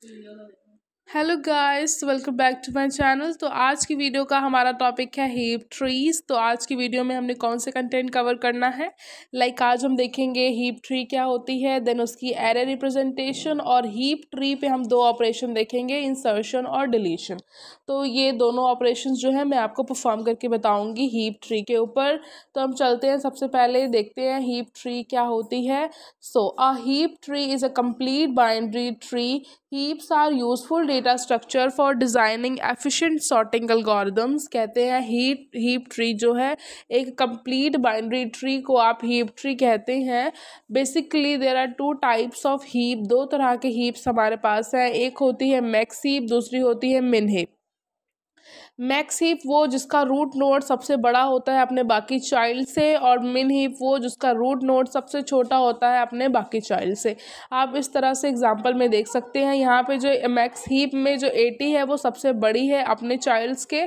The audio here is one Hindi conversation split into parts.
对，聊到这个。हेलो guys welcome back to my channel तो आज की वीडियो का हमारा टॉपिक है हीप ट्रीज़ तो आज की वीडियो में हमने कौन से कंटेंट कवर करना है लाइक like आज हम देखेंगे हीप ट्री क्या होती है देन उसकी एरे रिप्रेजेंटेशन और हीप ट्री पे हम दो ऑपरेशन देखेंगे इंसर्शन और डिलीशन तो ये दोनों ऑपरेशन जो है मैं आपको परफॉर्म करके बताऊँगी हीप ट्री के ऊपर तो हम चलते हैं सबसे पहले देखते हैं हीप ट्री क्या होती है so a heap tree is a complete binary tree heaps are useful data structure for designing efficient sorting algorithms कहते हैं हीट हीप ट्री जो है एक कंप्लीट बाइनरी ट्री को आप हीप ट्री कहते हैं basically there are two types of heap दो तरह के हीप्स हमारे पास हैं एक होती है मैक्स हीप दूसरी होती है मिन हीप मैक्स हीप वो जिसका रूट नोड सबसे बड़ा होता है अपने बाकी चाइल्ड से और मिन हीप वो जिसका रूट नोड सबसे छोटा होता है अपने बाकी चाइल्ड से आप इस तरह से एग्जाम्पल में देख सकते हैं यहाँ पे जो मैक्स हीप में जो एटी है वो सबसे बड़ी है अपने चाइल्ड्स के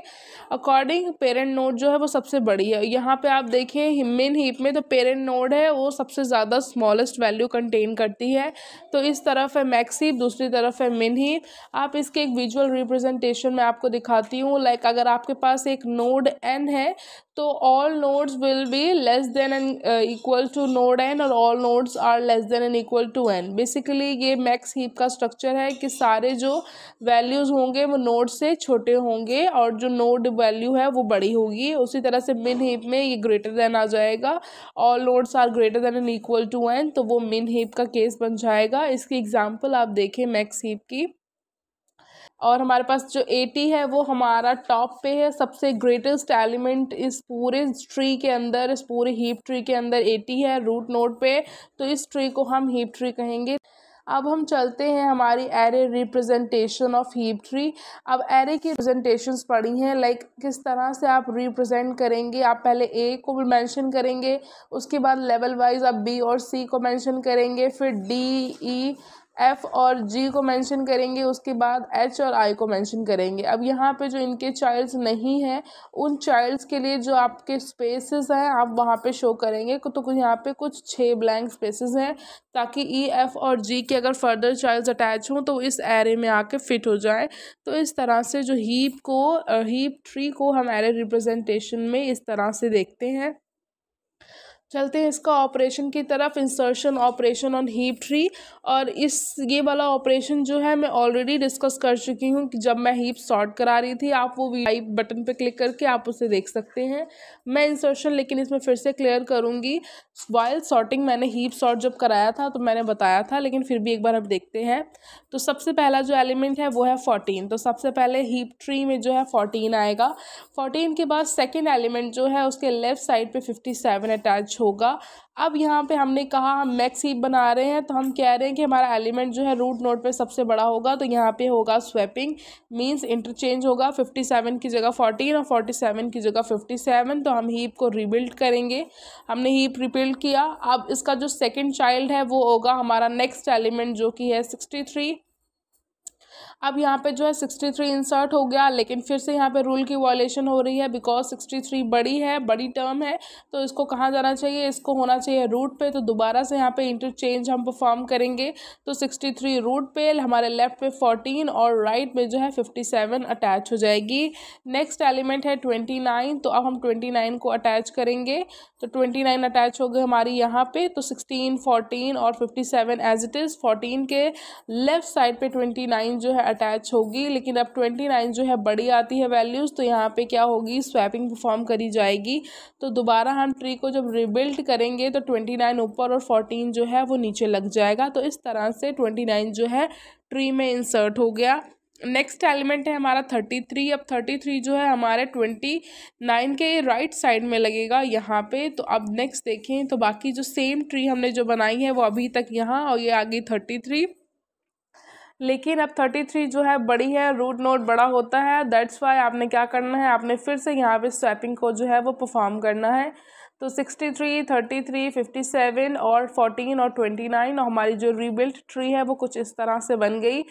अकॉर्डिंग पेरेंट नोड जो है वो सबसे बड़ी है यहाँ पर आप देखें मिन हीप में तो पेरेंट नोड है वो सबसे ज़्यादा स्मॉलेस्ट वैल्यू कंटेन करती है तो इस तरफ है मैक्स हीप दूसरी तरफ है मिन हीप आप इसके एक विजुअल रिप्रेजेंटेशन में आपको दिखाती हूँ लाइक लाइक अगर आपके पास एक नोड एन है तो all nodes will be less than and equal to node N और all nodes are less than and equal to N basically ये मैक्स हीप का स्ट्रक्चर है कि सारे जो वैल्यूज़ होंगे वो नोड से छोटे होंगे और जो नोड वैल्यू है वो बड़ी होगी उसी तरह से मिन हीप में ये ग्रेटर देन आ जाएगा all nodes are greater than and equal to N तो वो मिन हीप का केस बन जाएगा इसकी एग्जाम्पल आप देखें मैक्स हीप की और हमारे पास जो एटी है वो हमारा टॉप पे है सबसे ग्रेटेस्ट एलिमेंट इस पूरे ट्री के अंदर इस पूरे हीप ट्री के अंदर एटी है रूट नोट पे तो इस ट्री को हम हीप ट्री कहेंगे अब हम चलते हैं हमारी array representation of heap tree अब एरे की रिप्रेजेंटेशंस पड़ी हैं लाइक किस तरह से आप रिप्रेजेंट करेंगे आप पहले ए को मेंशन करेंगे उसके बाद लेवल वाइज आप बी और सी को मेंशन करेंगे फिर डी ई e, एफ़ और जी को मेंशन करेंगे उसके बाद एच और आई को मेंशन करेंगे अब यहाँ पे जो इनके चाइल्ड्स नहीं हैं उन चाइल्ड्स के लिए जो आपके स्पेसेस हैं आप वहाँ पे शो करेंगे तो कुछ यहाँ पे कुछ छः ब्लैंक स्पेसेस हैं ताकि ई e, एफ़ और जी के अगर फर्दर चाइल्ड्स अटैच हों तो इस एरे में आके फिट हो जाए तो इस तरह से जो हीप को हीप uh, ट्री को हम एरे में इस तरह से देखते हैं चलते हैं इसका ऑपरेशन की तरफ insertion operation on heap tree और इस ये वाला ऑपरेशन जो है मैं ऑलरेडी डिस्कस कर चुकी हूँ कि जब मैं हीप सॉर्ट करा रही थी आप वो वी बटन पे क्लिक करके आप उसे देख सकते हैं मैं इंसर्शन लेकिन इसमें फिर से क्लियर करूँगी वाइल सॉर्टिंग मैंने हीप सॉर्ट जब कराया था तो मैंने बताया था लेकिन फिर भी एक बार आप देखते हैं तो सबसे पहला जो एलिमेंट है वो है फोर्टीन तो सबसे पहले हीप ट्री में जो है फोर्टीन आएगा फोर्टीन के बाद सेकेंड एलिमेंट जो है उसके लेफ्ट साइड पर फिफ्टी सेवन अटैच होगा अब यहाँ पे हमने कहा हम मैक्स हीप बना रहे हैं तो हम कह रहे हैं कि हमारा एलिमेंट जो है रूट नोट पे सबसे बड़ा होगा तो यहाँ पे होगा स्वैपिंग मींस इंटरचेंज होगा फिफ्टी सेवन की जगह फोर्टीन और फोर्टी सेवन की जगह फिफ्टी सेवन तो हम हीप को रिबिल्ड करेंगे हमने हीप रिबिल्ड किया अब इसका जो सेकेंड चाइल्ड है वो होगा हमारा नेक्स्ट एलिमेंट जो कि है सिक्सटी थ्री अब यहाँ पे जो है सिक्सटी थ्री इंसर्ट हो गया लेकिन फिर से यहाँ पे रूल की वॉलेशन हो रही है बिकॉज सिक्सटी थ्री बड़ी है बड़ी टर्म है तो इसको कहाँ जाना चाहिए इसको होना चाहिए रूट पे तो दोबारा से यहाँ पे इंटरचेंज हम परफॉर्म करेंगे तो सिक्सटी थ्री रूट पे हमारे लेफ्ट पे फोर्टीन और राइट में जो है फिफ्टी सेवन अटैच हो जाएगी नेक्स्ट एलिमेंट है ट्वेंटी नाइन तो अब हम ट्वेंटी नाइन को अटैच करेंगे तो ट्वेंटी नाइन अटैच हो गए हमारी यहाँ पे तो सिक्सटीन फोर्टीन और fifty seven as it is fourteen के लेफ्ट साइड पर ट्वेंटी नाइन जो है अटैच होगी लेकिन अब ट्वेंटी नाइन जो है बड़ी आती है वैल्यूज़ तो यहाँ पे क्या होगी स्वैपिंग परफॉर्म करी जाएगी तो दोबारा हम ट्री को जब रिबिल्ड करेंगे तो ट्वेंटी नाइन ऊपर और फोर्टीन जो है वो नीचे लग जाएगा तो इस तरह से ट्वेंटी नाइन जो है ट्री में इंसर्ट हो गया नेक्स्ट एलिमेंट है हमारा थर्टी थ्री अब थर्टी थ्री जो है हमारे ट्वेंटी नाइन के राइट साइड में लगेगा यहाँ पे तो अब नेक्स्ट देखें तो बाकी जो सेम ट्री हमने जो बनाई है वो अभी तक यहाँ और ये आ गई थर्टी थ्री लेकिन अब थर्टी थ्री जो है बड़ी है रूट नोट बड़ा होता है दैट्स वाई आपने क्या करना है आपने फिर से यहाँ पे स्वैपिंग को जो है वो परफॉर्म करना है तो sixty three thirty three fifty seven और फोर्टीन और ट्वेंटी नाइन और हमारी जो रीबिल्ट ट्री है वो कुछ इस तरह से बन गई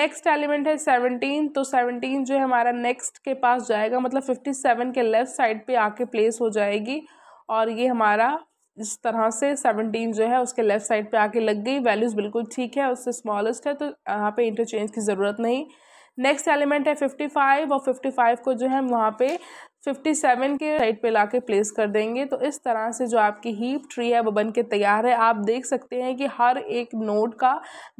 नेक्स्ट एलिमेंट है सेवनटीन तो सेवनटीन जो है हमारा नेक्स्ट के पास जाएगा मतलब फिफ्टी सेवन के लेफ़्ट साइड पे आके प्लेस हो जाएगी और ये हमारा इस तरह से सेवनटीन जो है उसके लेफ़्ट साइड पे आके लग गई वैल्यूज़ बिल्कुल ठीक है उससे स्मॉलेस्ट है तो यहाँ पे इंटरचेंज की ज़रूरत नहीं नेक्स्ट एलिमेंट है फिफ्टी फाइव और फिफ्टी फाइव को जो है वहाँ पे 57 के साइड पे लाके प्लेस कर देंगे तो इस तरह से जो आपकी हीप ट्री है वो बन के तैयार है आप देख सकते हैं कि हर एक नोड का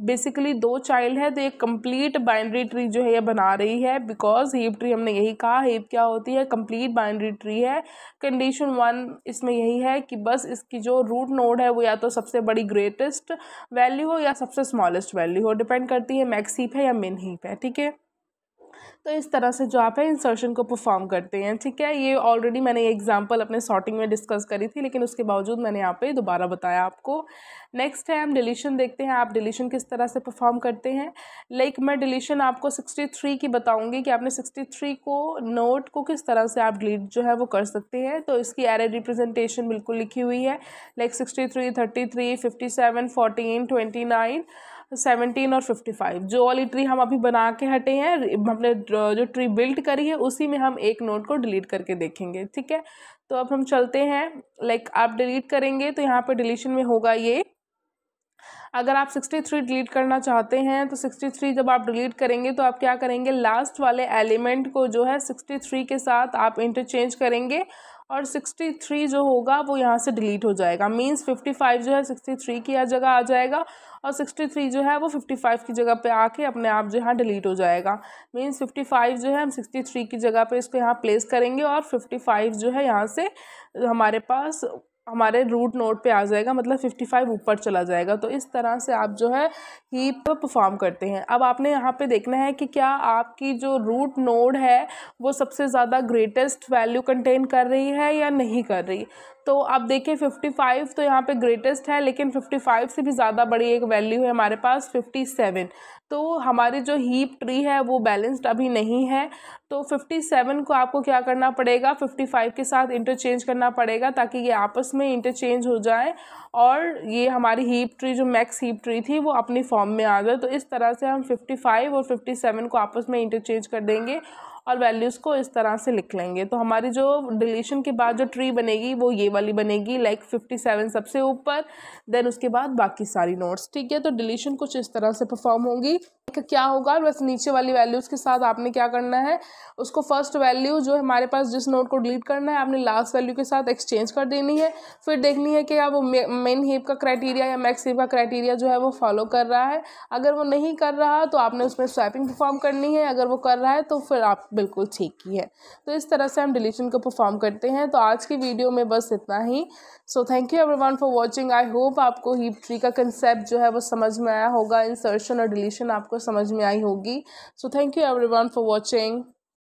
बेसिकली दो चाइल्ड है तो एक कंप्लीट बाइंड्री ट्री जो है ये बना रही है बिकॉज हीप ट्री हमने यही कहा हीप क्या होती है कंप्लीट बाइंड्री ट्री है कंडीशन वन इसमें यही है कि बस इसकी जो रूट नोड है वो या तो सबसे बड़ी ग्रेटेस्ट वैल्यू हो या सबसे स्मॉलेस्ट वैल्यू हो डिपेंड करती है मैक्स हीप है या मिन हीप है ठीक है तो इस तरह से जो आप है इंसर्शन को परफॉर्म करते हैं ठीक है ये ऑलरेडी मैंने ये एग्जांपल अपने सॉर्टिंग में डिस्कस करी थी लेकिन उसके बावजूद मैंने यहाँ पे दोबारा बताया आपको नेक्स्ट है हम डिलीशन देखते हैं आप डिलीशन किस तरह से परफॉर्म करते हैं लाइक like, मैं डिलीशन आपको सिक्सटी थ्री की बताऊँगी कि आपने सिक्सटी थ्री को नोट को किस तरह से आप डिलीट जो है वो कर सकते हैं तो इसकी एरे रिप्रेजेंटेशन बिल्कुल लिखी हुई है like sixty three thirty three fifty seven fourteen twenty nine seventeen और फिफ्टी फाइव जो वाली ट्री हम अभी बना के हटे हैं हमने जो ट्री बिल्ड करी है उसी में हम एक नोट को डिलीट करके देखेंगे ठीक है तो अब हम चलते हैं लाइक आप डिलीट करेंगे तो यहाँ पर डिलीशन में होगा ये अगर आप सिक्सटी थ्री डिलीट करना चाहते हैं तो सिक्सटी थ्री जब आप डिलीट करेंगे तो आप क्या करेंगे लास्ट वाले एलिमेंट को जो है सिक्सटी थ्री के साथ आप इंटरचेंज करेंगे और सिक्सटी थ्री जो होगा वो यहाँ से डिलीट हो जाएगा मीन्स फिफ्टी फाइव जो है सिक्सटी थ्री की जगह आ जाएगा और सिक्सटी थ्री जो है वो फिफ्टी फाइव की जगह पे आके अपने आप जो यहाँ डिलीट हो जाएगा मीन्स फिफ्टी फाइव जो है हम सिक्सटी थ्री की जगह पे इसको यहाँ प्लेस करेंगे और फिफ्टी फाइव जो है यहाँ से हमारे पास हमारे रूट नोट पे आ जाएगा मतलब 55 ऊपर चला जाएगा तो इस तरह से आप जो है हीप परफॉर्म करते हैं अब आपने यहाँ पे देखना है कि क्या आपकी जो रूट नोड है वो सबसे ज़्यादा ग्रेटेस्ट वैल्यू कंटेन कर रही है या नहीं कर रही तो आप देखें 55 तो यहाँ पे ग्रेटेस्ट है लेकिन 55 से भी ज़्यादा बड़ी एक वैल्यू है हमारे पास 57 तो हमारी जो हीप ट्री है वो बैलेंस्ड अभी नहीं है तो 57 को आपको क्या करना पड़ेगा 55 के साथ इंटरचेंज करना पड़ेगा ताकि ये आपस में इंटरचेंज हो जाए और ये हमारी हीप ट्री जो मैक्स हीप ट्री थी वो अपनी फॉर्म में आ जाए तो इस तरह से हम फिफ्टी और फिफ्टी को आपस में इंटरचेंज कर देंगे और वैल्यूज़ को इस तरह से लिख लेंगे तो हमारी जो डिलीशन के बाद जो ट्री बनेगी वो ये वाली बनेगी लाइक फिफ्टी सेवन सबसे ऊपर देन उसके बाद बाकी सारी नोट्स ठीक है तो डिलीशन कुछ इस तरह से परफॉर्म होगी क्या होगा बस नीचे वाली वैल्यूज़ के साथ आपने क्या करना है उसको फर्स्ट वैल्यू जो हमारे पास जिस नोट को डिलीट करना है आपने लास्ट वैल्यू के साथ एक्सचेंज कर देनी है फिर देखनी है कि आप वो मेन हेप का क्राइटेरिया या मैक्स हेप का क्राइटेरिया जो है वो फॉलो कर रहा है अगर वो नहीं कर रहा तो आपने उसमें स्वैपिंग परफॉर्म करनी है अगर वो कर रहा है तो फिर आप बिल्कुल ठीक की है तो इस तरह से हम डिलीशन को परफॉर्म करते हैं तो आज की वीडियो में बस इतना ही so thank you everyone for watching I hope आपको हीप ट्री का कंसेप्ट जो है वो समझ में आया होगा इंसर्शन और डिलीशन आपको समझ में आई होगी so thank you every for watching